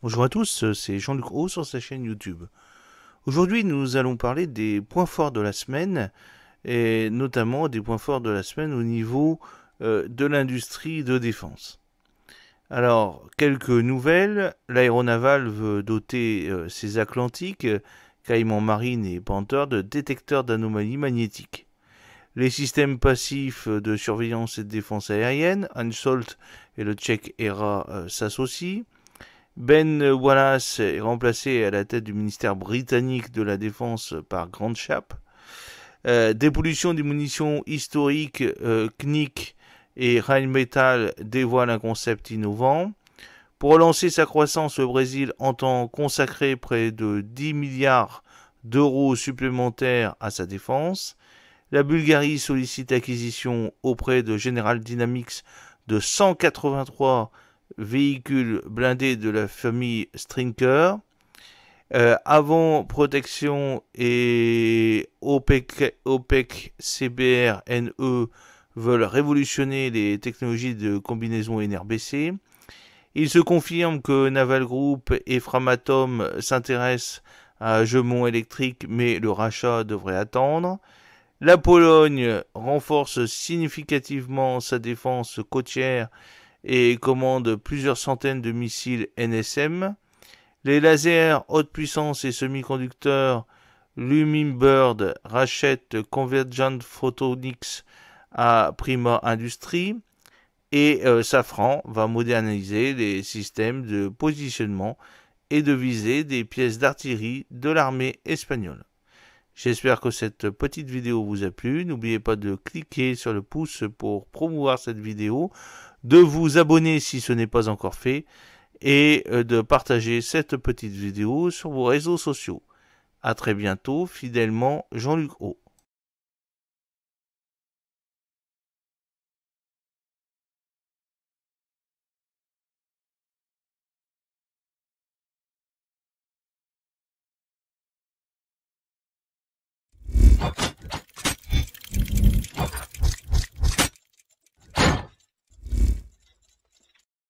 Bonjour à tous, euh, c'est Jean-Luc Roux sur sa chaîne YouTube. Aujourd'hui, nous allons parler des points forts de la semaine, et notamment des points forts de la semaine au niveau euh, de l'industrie de défense. Alors, quelques nouvelles. L'aéronaval veut doter euh, ses Atlantiques, Caïman Marine et Panther, de détecteurs d'anomalies magnétiques. Les systèmes passifs de surveillance et de défense aérienne, Ansalt et le Tchèque ERA s'associent. Ben Wallace est remplacé à la tête du ministère britannique de la Défense par Grant Chap. Euh, dépollution des munitions historiques, CNIC euh, Knick et Rheinmetall dévoilent un concept innovant. Pour relancer sa croissance, le Brésil entend consacrer près de 10 milliards d'euros supplémentaires à sa défense. La Bulgarie sollicite acquisition auprès de General Dynamics de 183 véhicule blindés de la famille Strinker, euh, avant protection et OPEC, OPEC, CBR, e veulent révolutionner les technologies de combinaison NRBC. Il se confirme que Naval Group et Framatome s'intéressent à Gemont Électrique, mais le rachat devrait attendre. La Pologne renforce significativement sa défense côtière et commande plusieurs centaines de missiles NSM. Les lasers haute puissance et semi-conducteurs Lumimbird rachète Convergent Photonics à Prima Industries et euh, Safran va moderniser les systèmes de positionnement et de visée des pièces d'artillerie de l'armée espagnole. J'espère que cette petite vidéo vous a plu. N'oubliez pas de cliquer sur le pouce pour promouvoir cette vidéo, de vous abonner si ce n'est pas encore fait et euh, de partager cette petite vidéo sur vos réseaux sociaux. À très bientôt, fidèlement Jean-Luc O.